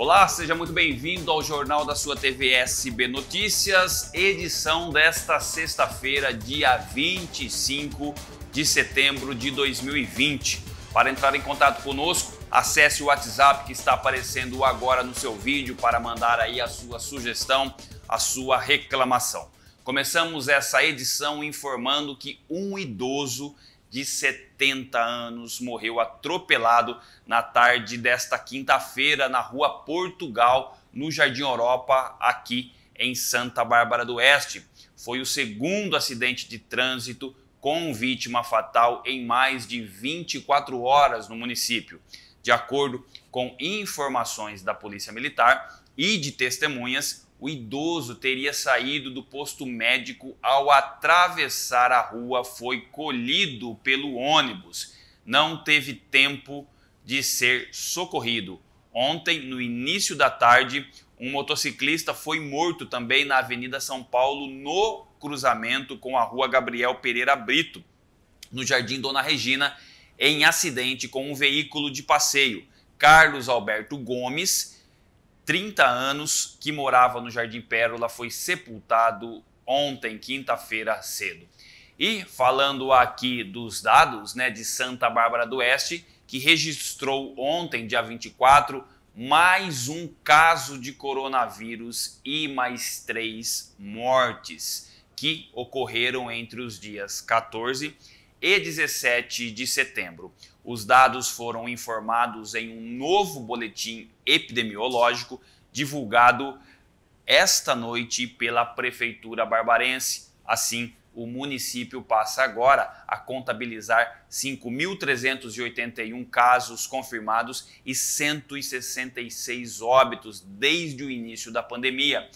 Olá, seja muito bem-vindo ao Jornal da sua TV SB Notícias, edição desta sexta-feira, dia 25 de setembro de 2020. Para entrar em contato conosco, acesse o WhatsApp que está aparecendo agora no seu vídeo para mandar aí a sua sugestão, a sua reclamação. Começamos essa edição informando que um idoso de 70 anos, morreu atropelado na tarde desta quinta-feira na rua Portugal, no Jardim Europa, aqui em Santa Bárbara do Oeste. Foi o segundo acidente de trânsito com vítima fatal em mais de 24 horas no município. De acordo com informações da Polícia Militar e de testemunhas, o idoso teria saído do posto médico ao atravessar a rua, foi colhido pelo ônibus, não teve tempo de ser socorrido. Ontem, no início da tarde, um motociclista foi morto também na Avenida São Paulo, no cruzamento com a Rua Gabriel Pereira Brito, no Jardim Dona Regina, em acidente com um veículo de passeio. Carlos Alberto Gomes 30 anos, que morava no Jardim Pérola, foi sepultado ontem, quinta-feira, cedo. E falando aqui dos dados né, de Santa Bárbara do Oeste, que registrou ontem, dia 24, mais um caso de coronavírus e mais três mortes que ocorreram entre os dias 14 e 17 de setembro. Os dados foram informados em um novo boletim epidemiológico divulgado esta noite pela Prefeitura Barbarense. Assim, o município passa agora a contabilizar 5.381 casos confirmados e 166 óbitos desde o início da pandemia.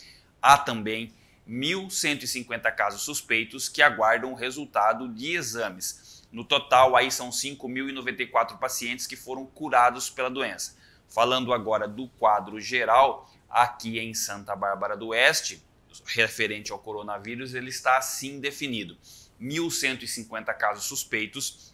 Há também 1.150 casos suspeitos que aguardam o resultado de exames. No total, aí são 5.094 pacientes que foram curados pela doença. Falando agora do quadro geral, aqui em Santa Bárbara do Oeste, referente ao coronavírus, ele está assim definido: 1.150 casos suspeitos,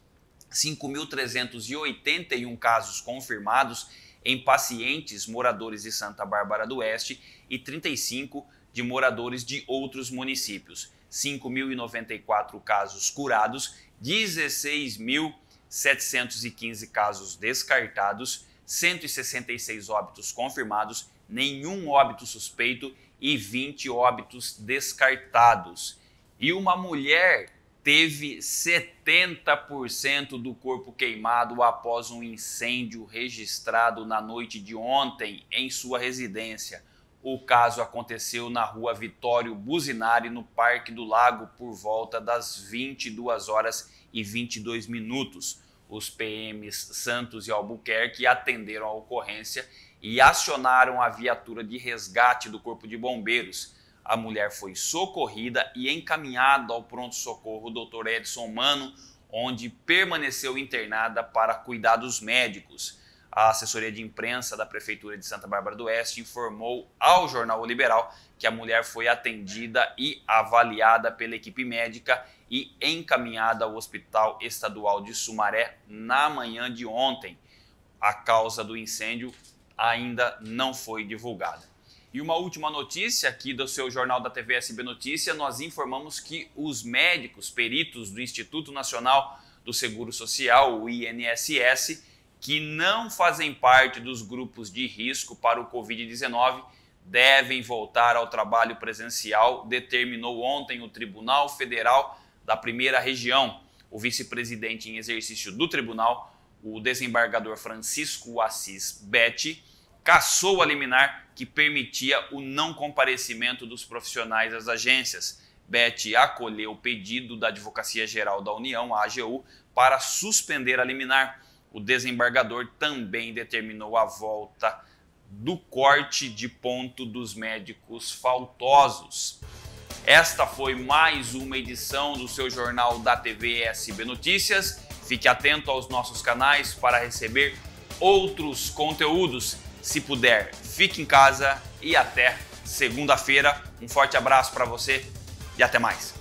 5.381 casos confirmados em pacientes moradores de Santa Bárbara do Oeste e 35 de moradores de outros municípios. 5.094 casos curados, 16.715 casos descartados, 166 óbitos confirmados, nenhum óbito suspeito e 20 óbitos descartados. E uma mulher teve 70% do corpo queimado após um incêndio registrado na noite de ontem em sua residência. O caso aconteceu na rua Vitório Buzinari, no Parque do Lago, por volta das 22 horas e 22 minutos. Os PMs Santos e Albuquerque atenderam a ocorrência e acionaram a viatura de resgate do Corpo de Bombeiros. A mulher foi socorrida e encaminhada ao pronto-socorro Dr. Edson Mano, onde permaneceu internada para cuidados médicos a assessoria de imprensa da Prefeitura de Santa Bárbara do Oeste informou ao jornal O Liberal que a mulher foi atendida e avaliada pela equipe médica e encaminhada ao Hospital Estadual de Sumaré na manhã de ontem. A causa do incêndio ainda não foi divulgada. E uma última notícia aqui do seu jornal da TV SB Notícia, nós informamos que os médicos peritos do Instituto Nacional do Seguro Social, o INSS, que não fazem parte dos grupos de risco para o Covid-19 devem voltar ao trabalho presencial, determinou ontem o Tribunal Federal da Primeira Região. O vice-presidente em exercício do tribunal, o desembargador Francisco Assis Betti, cassou a liminar que permitia o não comparecimento dos profissionais às agências. Betti acolheu o pedido da Advocacia Geral da União, a AGU, para suspender a liminar o desembargador também determinou a volta do corte de ponto dos médicos faltosos. Esta foi mais uma edição do seu jornal da TV SB Notícias. Fique atento aos nossos canais para receber outros conteúdos. Se puder, fique em casa e até segunda-feira. Um forte abraço para você e até mais.